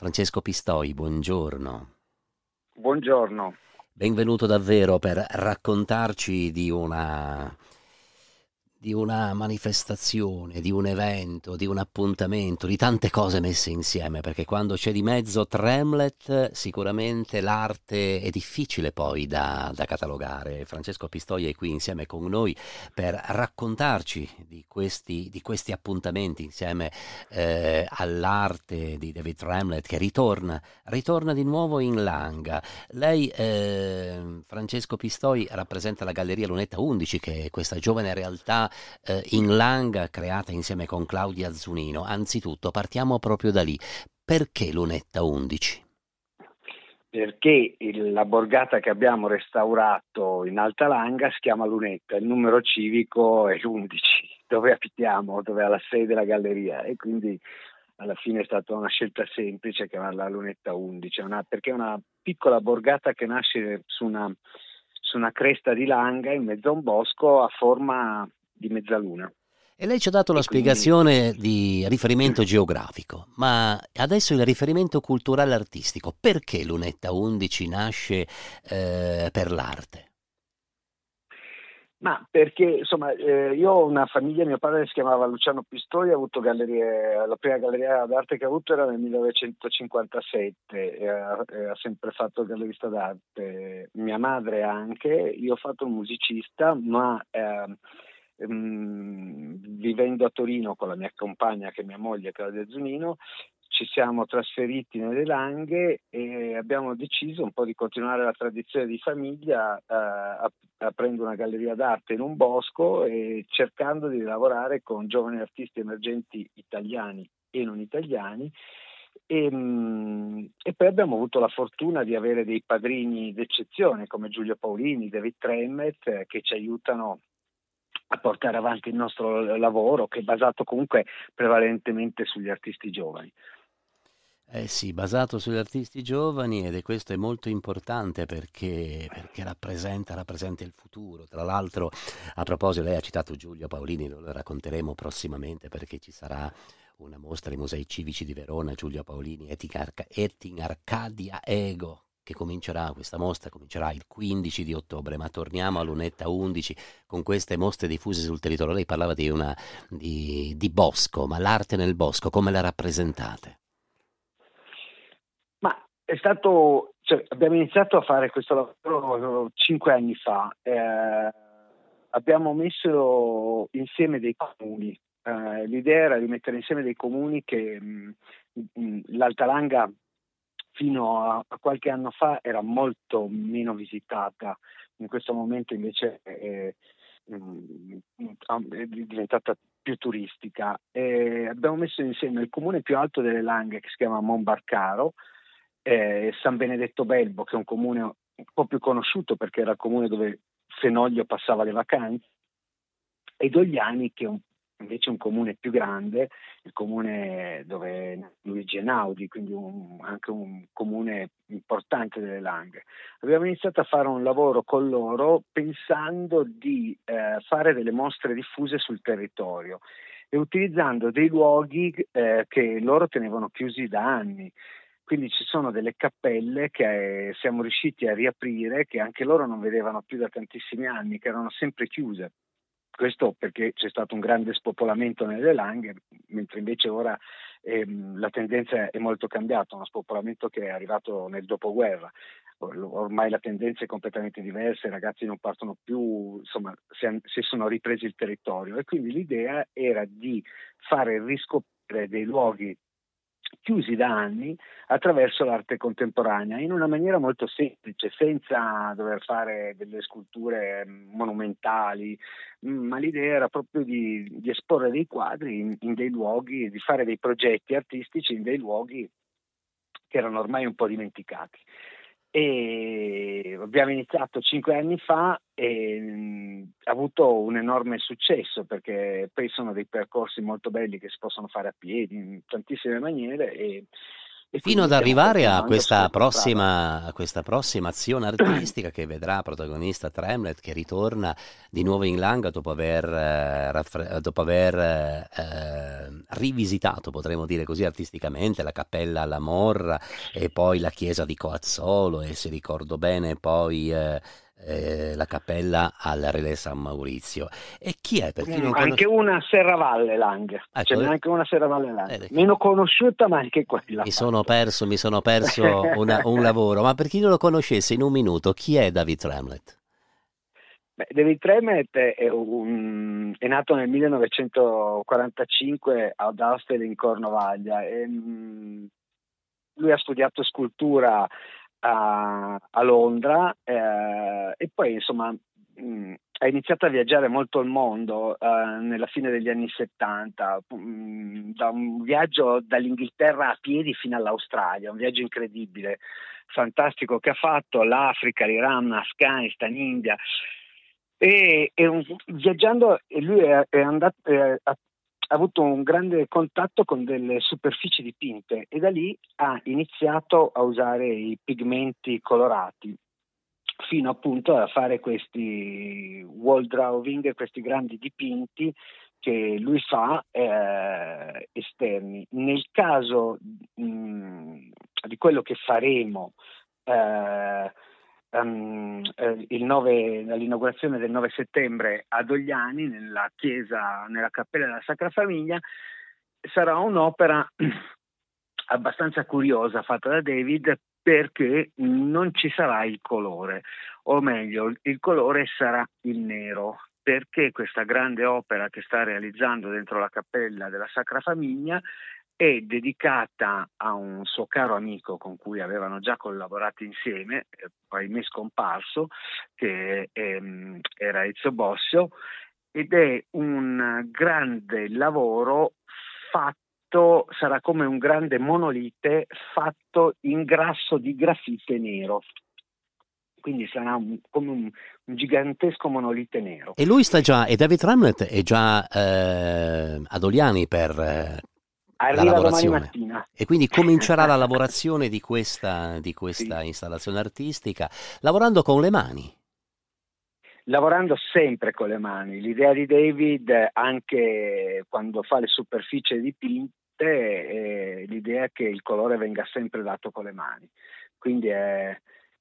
Francesco Pistoi, buongiorno. Buongiorno. Benvenuto davvero per raccontarci di una di una manifestazione, di un evento, di un appuntamento, di tante cose messe insieme, perché quando c'è di mezzo Tremlet sicuramente l'arte è difficile poi da, da, catalogare. Francesco Pistoia è qui insieme con noi per raccontarci di questi, di questi appuntamenti insieme eh, all'arte di David Tremlet che ritorna, ritorna di nuovo in Langa. Lei, eh, Francesco Pistoia, rappresenta la Galleria Lunetta 11 che è questa giovane realtà eh, in Lang creata insieme con Claudia Zunino. Anzitutto partiamo proprio da lì. Perché Lunetta 11? Perché il, la borgata che abbiamo restaurato in Alta Langa si chiama Lunetta, il numero civico è l'11, dove abitiamo, dove ha la sede la galleria e quindi alla fine è stata una scelta semplice chiamarla Lunetta 11, una, perché è una piccola borgata che nasce su una, su una cresta di langa in mezzo a un bosco a forma di Mezzaluna. E lei ci ha dato la quindi... spiegazione di riferimento geografico, ma adesso il riferimento culturale artistico. Perché Lunetta 11 nasce eh, per l'arte? Ma perché insomma eh, io ho una famiglia, mio padre si chiamava Luciano Pistoia, ha avuto gallerie, la prima galleria d'arte che ha avuto era nel 1957 e ha, e ha sempre fatto il gallerista d'arte, mia madre anche, io ho fatto musicista, ma eh, mh, ehm, vivendo a Torino con la mia compagna che è mia moglie Claudia Zunino, ci siamo trasferiti nelle Langhe e abbiamo deciso un po' di continuare la tradizione di famiglia eh, aprendo una galleria d'arte in un bosco e cercando di lavorare con giovani artisti emergenti italiani e non italiani e, ehm, e, poi abbiamo avuto la fortuna di avere dei padrini d'eccezione come Giulio Paolini, David Tremmet, eh, che ci aiutano a portare avanti il nostro lavoro che è basato comunque prevalentemente sugli artisti giovani. Eh sì, basato sugli artisti giovani ed è questo è molto importante perché, perché rappresenta, rappresenta, il futuro. Tra l'altro, a proposito, lei ha citato Giulio Paolini, lo racconteremo prossimamente perché ci sarà una mostra ai Musei Civici di Verona, Giulio Paolini, Etting Arcadia Ego, che comincerà questa mostra, comincerà il 15 di ottobre, ma torniamo a lunetta 11 con queste mostre diffuse sul territorio. Lei parlava di, una, di, di bosco, ma l'arte nel bosco, come la rappresentate? Ma è stato, cioè, abbiamo iniziato a fare questo lavoro cinque anni fa, eh, abbiamo messo insieme dei comuni, eh, l'idea era di mettere insieme dei comuni che mh, mm, mh, mm, l'Altalanga fino a, a, qualche anno fa era molto meno visitata, in questo momento invece è, mm, è diventata più turistica. E abbiamo messo insieme il comune più alto delle Langhe che si chiama Monbarcaro, eh, San Benedetto Belbo che è un comune un po' più conosciuto perché era il comune dove Fenoglio passava le vacanze, e Dogliani che è un invece un comune più grande, il comune dove Luigi Enaudi, quindi un, anche un comune importante delle Langhe. Abbiamo iniziato a fare un lavoro con loro pensando di eh, fare delle mostre diffuse sul territorio e utilizzando dei luoghi eh, che loro tenevano chiusi da anni. Quindi ci sono delle cappelle che eh, siamo riusciti a riaprire, che anche loro non vedevano più da tantissimi anni, che erano sempre chiuse. Questo perché c'è stato un grande spopolamento nelle langhe, mentre invece ora ehm, la tendenza è molto cambiata, uno spopolamento che è arrivato nel dopoguerra. Ormai la tendenza è completamente diversa, i ragazzi non partono più, insomma, si sono ripresi il territorio e quindi l'idea era di fare riscoprire dei luoghi chiusi da anni attraverso l'arte contemporanea in una maniera molto semplice, senza dover fare delle sculture mm, monumentali, mm, ma l'idea era proprio di, di esporre dei quadri in, in, dei luoghi, di fare dei progetti artistici in dei luoghi che erano ormai un po' dimenticati e abbiamo iniziato cinque anni fa e ha avuto un enorme successo perché poi sono dei percorsi molto belli che si possono fare a piedi in tantissime maniere e Fino ad arrivare a questa, prossima, a questa, prossima, azione artistica che vedrà protagonista Tremlet che ritorna di nuovo in Langa dopo aver, eh, dopo aver eh, eh, rivisitato, potremmo dire così artisticamente, la cappella alla Morra e poi la chiesa di Coazzolo e se ricordo bene poi... Eh, eh, la cappella al Relè San Maurizio. E chi è? Per chi mm, anche una Serravalle Lang, ah, ecco, c'è cioè, anche una Serravalle Lang, eh, meno conosciuta ma anche quella. Mi sono perso, mi sono perso una, un lavoro, ma per chi non lo conoscesse in un minuto, chi è David Tremlett? David Tremet è, un, è, nato nel 1945 ad Austel in Cornovaglia. E, ehm, lui ha studiato scultura a, a Londra eh, e poi insomma mm, ha iniziato a viaggiare molto il mondo eh, nella fine degli anni 70, mh, mm, da un viaggio dall'Inghilterra a piedi fino all'Australia, un viaggio incredibile, fantastico che ha fatto, l'Africa, l'Iran, l'Afghanistan, l'India. E, e, viaggiando lui è, è andato, è, ha avuto un grande contatto con delle superfici dipinte e da lì ha iniziato a usare i pigmenti colorati fino appunto a fare questi wall drawing, questi grandi dipinti che lui fa eh, esterni. Nel caso mh, mm, di quello che faremo eh, um, eh, 9, dall'inaugurazione del 9 settembre a Dogliani, nella chiesa, nella cappella della Sacra Famiglia, sarà un'opera abbastanza curiosa fatta da David perché non ci sarà il colore, o meglio, il colore sarà il nero, perché questa grande opera che sta realizzando dentro la cappella della Sacra Famiglia è dedicata a un suo caro amico con cui avevano già collaborato insieme, eh, poi è scomparso, che ehm, era Ezio Bossio, ed è un grande lavoro fatto, sarà come un grande monolite fatto in grasso di grafite nero. Quindi sarà un, come un, un, gigantesco monolite nero. E lui sta già, e David Ramlett è già eh, ad Oliani per, eh, Arriva domani mattina. E quindi comincerà la lavorazione di questa, di questa sì. installazione artistica lavorando con le mani. Lavorando sempre con le mani. L'idea di David, anche quando fa le superfici dipinte, è l'idea che il colore venga sempre dato con le mani. Quindi è,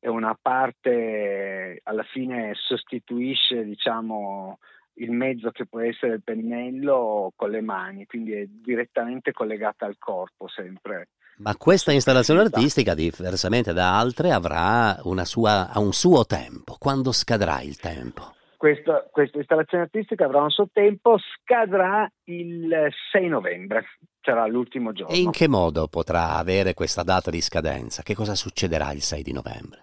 è una parte, alla fine sostituisce, diciamo, il mezzo che può essere il pennello con le mani, quindi è direttamente collegata al corpo sempre. Ma questa installazione esatto. artistica, diversamente da altre, avrà sua, un suo tempo. Quando scadrà il tempo? Questa, questa installazione artistica avrà un suo tempo, scadrà il 6 novembre, sarà l'ultimo giorno. E in che modo potrà avere questa data di scadenza? Che cosa succederà il 6 di novembre?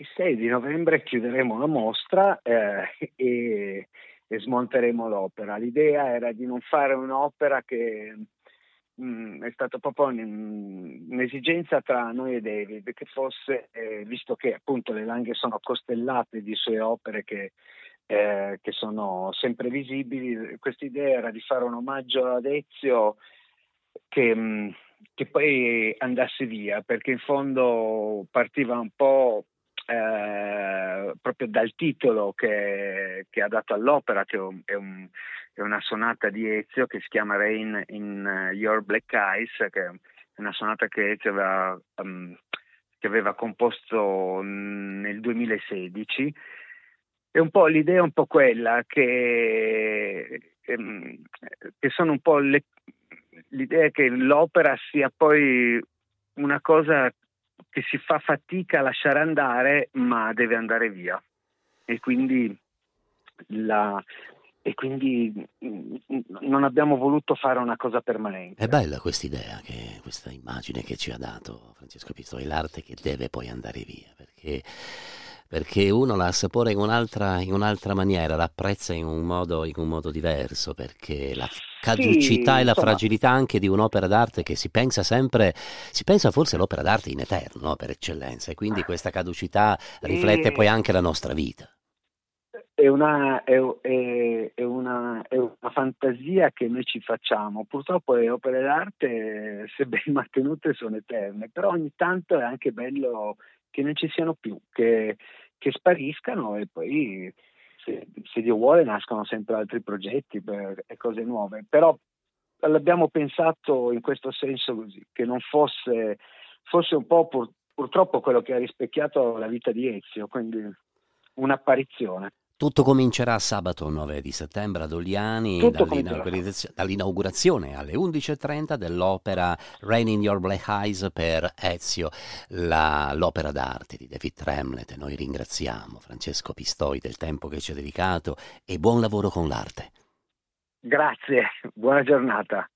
il 6 di novembre chiuderemo la mostra eh, e, e, smonteremo l'opera. L'idea era di non fare un'opera che mh, mm, è stata proprio un, un'esigenza tra noi e David, che fosse, eh, visto che appunto le langhe sono costellate di sue opere che, eh, che sono sempre visibili, questa idea era di fare un omaggio ad Ezio che... Mh, mm, che poi andasse via, perché in fondo partiva un po' Eh, proprio dal titolo che, che, ha dato all'opera, che è, un, è, una sonata di Ezio che si chiama Rain in eh, Your Black Eyes, che è una sonata che Ezio aveva, um, che aveva composto nel 2016. E un po' l'idea è un po' quella che, ehm, che sono un po' le, l'idea che l'opera sia poi una cosa che si fa fatica a lasciare andare, ma deve andare via. E quindi, la, e quindi mm, non abbiamo voluto fare una cosa permanente. È bella questa idea, questa immagine che ci ha dato Francesco Pistoi, l'arte che deve poi andare via, perché perché uno la assapora in un'altra, in un'altra maniera, l'apprezza in un modo, in un modo diverso, perché la caducità sì, e la insomma. fragilità anche di un'opera d'arte che si pensa sempre, si pensa forse all'opera d'arte in eterno, per eccellenza, e quindi questa caducità riflette e... poi anche la nostra vita. È una, è, è, una, è una, fantasia che noi ci facciamo. Purtroppo le opere d'arte, se ben mantenute, sono eterne, però ogni tanto è anche bello che non ci siano più, che, che spariscano e poi se, se, Dio vuole nascono sempre altri progetti per, e cose nuove, però l'abbiamo pensato in questo senso così, che non fosse, fosse un po' pur, purtroppo quello che ha rispecchiato la vita di Ezio, quindi un'apparizione. Tutto comincerà sabato 9 di settembre ad Oliani dall'inaugurazione alle 11.30 dell'opera Rain in Your Black Eyes per Ezio, la, l'opera d'arte di David Tremlet. Noi ringraziamo Francesco Pistoi del tempo che ci ha dedicato e buon lavoro con l'arte. Grazie, buona giornata.